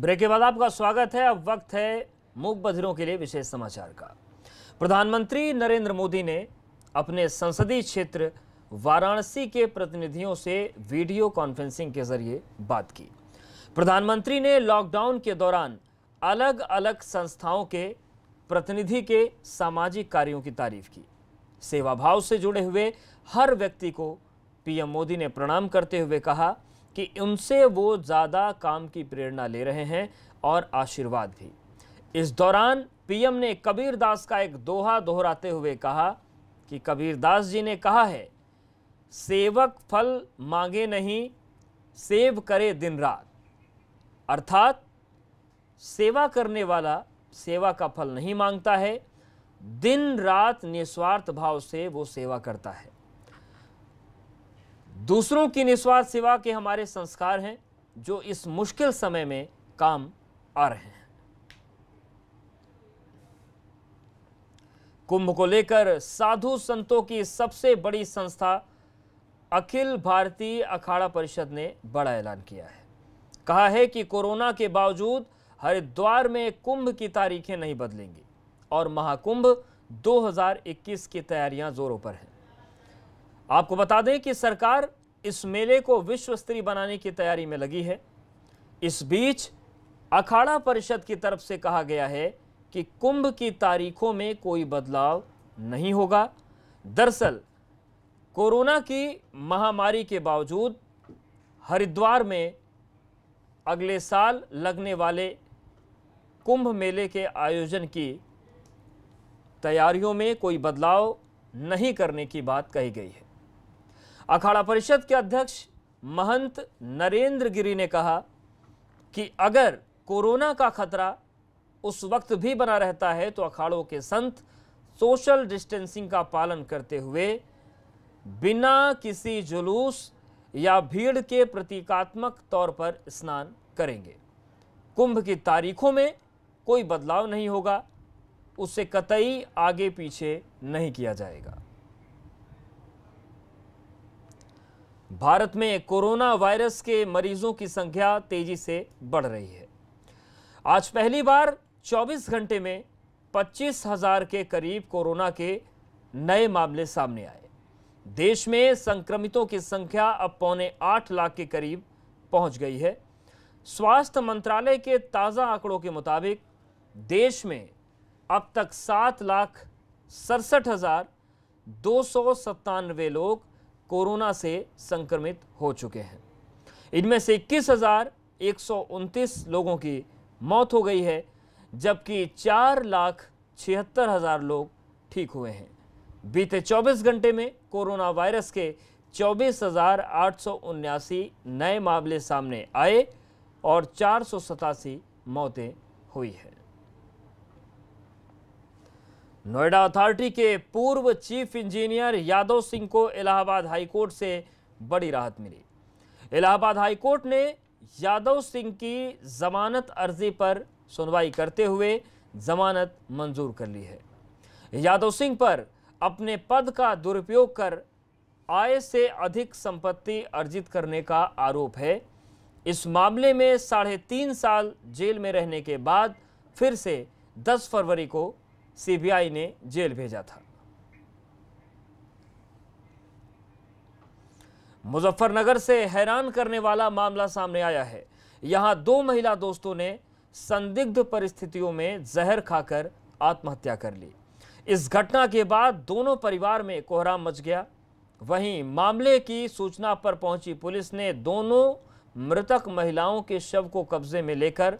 break के बाद आपका स्वागत है अब वक्त है मूक बधिरों के लिए विशेष समाचार का प्रधानमंत्री नरेंद्र मोदी ने अपने संसदीय क्षेत्र वाराणसी के प्रतिनिधियों से वीडियो कॉन्फ्रेंसिंग के जरिए बात की प्रधानमंत्री ने लॉकडाउन के दौरान अलग अलग संस्थाओं के प्रतिनिधि के सामाजिक कार्यों की तारीफ की सेवा भाव से जुड़े हुए हर व्यक्ति को पीएम मोदी ने प्रणाम करते हुए कहा कि उनसे वो ज़्यादा काम की प्रेरणा ले रहे हैं और आशीर्वाद भी इस दौरान पीएम ने कबीरदास का एक दोहा दोहराते हुए कहा कि कबीरदास जी ने कहा है सेवक फल मांगे नहीं सेव करे दिन रात अर्थात सेवा करने वाला सेवा का फल नहीं मांगता है दिन रात निस्वार्थ भाव से वो सेवा करता है दूसरों की निस्वार्थ सेवा के हमारे संस्कार हैं जो इस मुश्किल समय में काम आ रहे हैं कुंभ को लेकर साधु संतों की सबसे बड़ी संस्था अखिल भारतीय अखाड़ा परिषद ने बड़ा ऐलान किया है कहा है कि कोरोना के बावजूद हरिद्वार में कुंभ की तारीखें नहीं बदलेंगी और महाकुंभ 2021 की तैयारियां जोरों पर हैं आपको बता दें कि सरकार इस मेले को विश्व स्तरीय बनाने की तैयारी में लगी है इस बीच अखाड़ा परिषद की तरफ से कहा गया है कि कुंभ की तारीखों में कोई बदलाव नहीं होगा दरअसल कोरोना की महामारी के बावजूद हरिद्वार में अगले साल लगने वाले कुंभ मेले के आयोजन की तैयारियों में कोई बदलाव नहीं करने की बात कही गई है अखाड़ा परिषद के अध्यक्ष महंत नरेंद्र गिरी ने कहा कि अगर कोरोना का खतरा उस वक्त भी बना रहता है तो अखाड़ों के संत सोशल डिस्टेंसिंग का पालन करते हुए बिना किसी जुलूस या भीड़ के प्रतीकात्मक तौर पर स्नान करेंगे कुंभ की तारीखों में कोई बदलाव नहीं होगा उसे कतई आगे पीछे नहीं किया जाएगा भारत में कोरोना वायरस के मरीजों की संख्या तेजी से बढ़ रही है आज पहली बार 24 घंटे में पच्चीस हजार के करीब कोरोना के नए मामले सामने आए देश में संक्रमितों की संख्या अब पौने आठ लाख के करीब पहुंच गई है स्वास्थ्य मंत्रालय के ताज़ा आंकड़ों के मुताबिक देश में अब तक सात लाख सड़सठ हजार दो सौ सत्तानवे लोग कोरोना से संक्रमित हो चुके हैं इनमें से इक्कीस हज़ार एक सौ उनतीस लोगों की मौत हो गई है जबकि चार लाख छिहत्तर हज़ार लोग ठीक हुए हैं बीते 24 घंटे में कोरोना वायरस के चौबीस हज़ार आठ सौ उन्यासी नए मामले सामने आए और चार सौ सतासी मौतें हुई हैं नोएडा अथॉरिटी के पूर्व चीफ इंजीनियर यादव सिंह को इलाहाबाद हाईकोर्ट से बड़ी राहत मिली इलाहाबाद हाईकोर्ट ने यादव सिंह की जमानत अर्जी पर सुनवाई करते हुए जमानत मंजूर कर ली है यादव सिंह पर अपने पद का दुरुपयोग कर आय से अधिक संपत्ति अर्जित करने का आरोप है इस मामले में साढ़े तीन साल जेल में रहने के बाद फिर से 10 फरवरी को सीबीआई ने जेल भेजा था मुजफ्फरनगर से हैरान करने वाला मामला सामने आया है यहां दो महिला दोस्तों ने संदिग्ध परिस्थितियों में जहर खाकर आत्महत्या कर ली इस घटना के बाद दोनों परिवार में कोहराम मच गया वहीं मामले की सूचना पर पहुंची पुलिस ने दोनों मृतक महिलाओं के शव को कब्जे में लेकर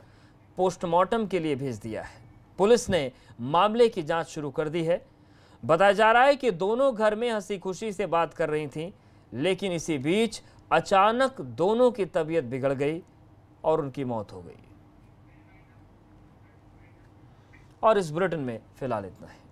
पोस्टमार्टम के लिए भेज दिया है पुलिस ने मामले की जांच शुरू कर दी है बताया जा रहा है कि दोनों घर में हंसी खुशी से बात कर रही थीं लेकिन इसी बीच अचानक दोनों की तबीयत बिगड़ गई और उनकी मौत हो गई और इस बुलेटिन में फिलहाल इतना है